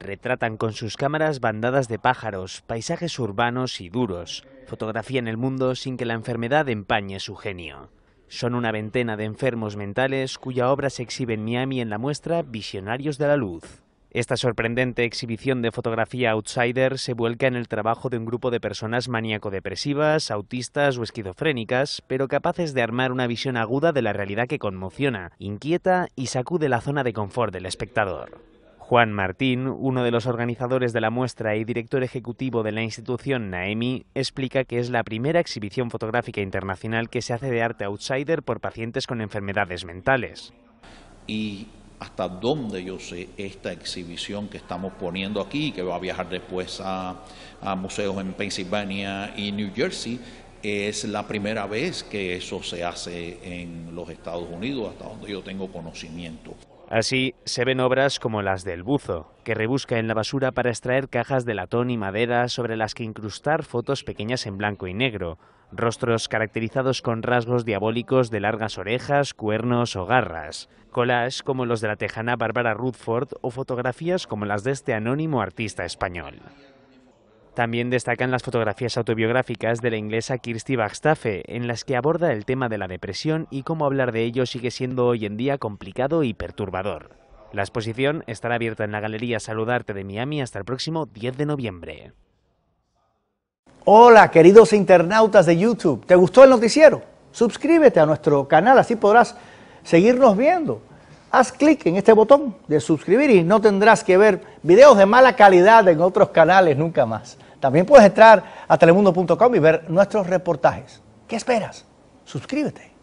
Retratan con sus cámaras bandadas de pájaros, paisajes urbanos y duros. fotografía en el mundo sin que la enfermedad empañe su genio. Son una ventena de enfermos mentales cuya obra se exhibe en Miami en la muestra Visionarios de la Luz. Esta sorprendente exhibición de fotografía outsider se vuelca en el trabajo de un grupo de personas maníaco-depresivas, autistas o esquizofrénicas, pero capaces de armar una visión aguda de la realidad que conmociona, inquieta y sacude la zona de confort del espectador. Juan Martín, uno de los organizadores de la muestra y director ejecutivo de la institución Naemi, explica que es la primera exhibición fotográfica internacional que se hace de arte outsider por pacientes con enfermedades mentales. Y hasta donde yo sé, esta exhibición que estamos poniendo aquí, que va a viajar después a, a museos en Pensilvania y New Jersey, es la primera vez que eso se hace en los Estados Unidos, hasta donde yo tengo conocimiento. Así se ven obras como las del buzo, que rebusca en la basura para extraer cajas de latón y madera sobre las que incrustar fotos pequeñas en blanco y negro, rostros caracterizados con rasgos diabólicos de largas orejas, cuernos o garras, collages como los de la tejana Bárbara Rutherford o fotografías como las de este anónimo artista español. También destacan las fotografías autobiográficas de la inglesa Kirsty Bagstaffe, en las que aborda el tema de la depresión y cómo hablar de ello sigue siendo hoy en día complicado y perturbador. La exposición estará abierta en la Galería Saludarte de Miami hasta el próximo 10 de noviembre. Hola, queridos internautas de YouTube. ¿Te gustó el noticiero? Suscríbete a nuestro canal, así podrás seguirnos viendo. Haz clic en este botón de suscribir y no tendrás que ver videos de mala calidad en otros canales nunca más. También puedes entrar a telemundo.com y ver nuestros reportajes. ¿Qué esperas? Suscríbete.